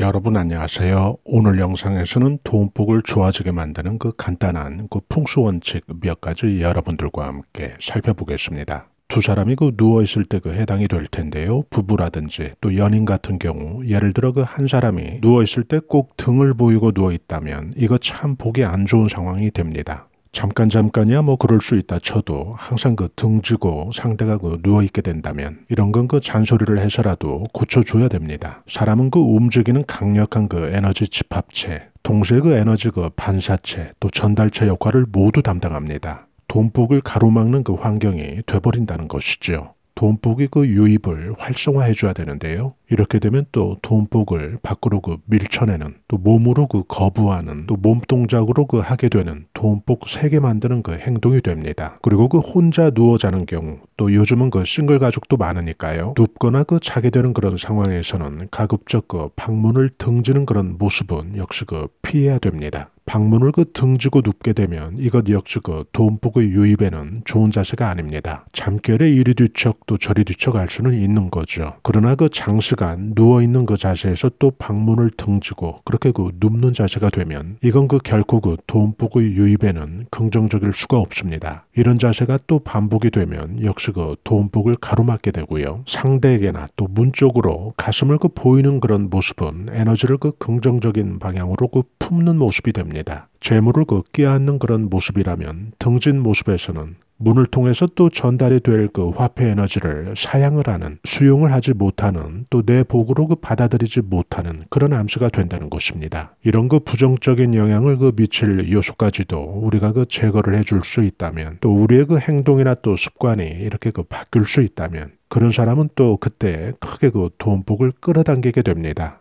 여러분 안녕하세요. 오늘 영상에서는 돈복을 좋아지게 만드는 그 간단한 그 풍수 원칙 몇 가지 여러분들과 함께 살펴보겠습니다. 두 사람이 그 누워 있을 때 그 해당이 될 텐데요. 부부라든지 또 연인 같은 경우 예를 들어 그 한 사람이 누워 있을 때 꼭 등을 보이고 누워 있다면 이거 참 보기 안 좋은 상황이 됩니다. 잠깐 잠깐이야 뭐 그럴 수 있다 쳐도 항상 그 등지고 상대가 그 누워있게 된다면 이런 건 그 잔소리를 해서라도 고쳐줘야 됩니다. 사람은 그 움직이는 강력한 그 에너지 집합체, 동시에 그 에너지 그 반사체, 또 전달체 역할을 모두 담당합니다. 돈복을 가로막는 그 환경이 돼버린다는 것이죠 돈복이 그 유입을 활성화해 줘야 되는데요. 이렇게 되면 또 돈복을 밖으로 그 밀쳐내는 또 몸으로 그 거부하는 또몸 동작으로 그 하게 되는 돈복 세게 만드는 그 행동이 됩니다. 그리고 그 혼자 누워 자는 경우 또 요즘은 그 싱글 가족도 많으니까요. 눕거나 그 자게 되는 그런 상황에서는 가급적 그 방문을 등지는 그런 모습은 역시 그 피해야 됩니다. 방문을 그 등지고 눕게 되면 이것 역시 그 돈복의 유입에는 좋은 자세가 아닙니다. 잠결에 이리 뒤척또 저리 뒤척 할 수는 있는 거죠. 그러나 그 장시간 누워있는 그 자세에서 또 방문을 등지고 그렇게 그 눕는 자세가 되면 이건 그 결코 그 돈복의 유입에는 긍정적일 수가 없습니다. 이런 자세가 또 반복이 되면 역시 그 돈복을 가로막게 되고요. 상대에게나 또문 쪽으로 가슴을 그 보이는 그런 모습은 에너지를 그 긍정적인 방향으로 그 품는 모습이 됩니다. 아니다. 재물을 그 끼얹는 그런 모습이라면 등진 모습에서는 문을 통해서 또 전달이 될 그 화폐 에너지를 사양을 하는 수용을 하지 못하는 또내 복으로 그 받아들이지 못하는 그런 암시가 된다는 것입니다. 이런 그 부정적인 영향을 그 미칠 요소까지도 우리가 그 제거를 해줄 수 있다면 또 우리의 그 행동이나 또 습관이 이렇게 그 바뀔 수 있다면 그런 사람은 또 그때 크게 그 돈복을 끌어당기게 됩니다.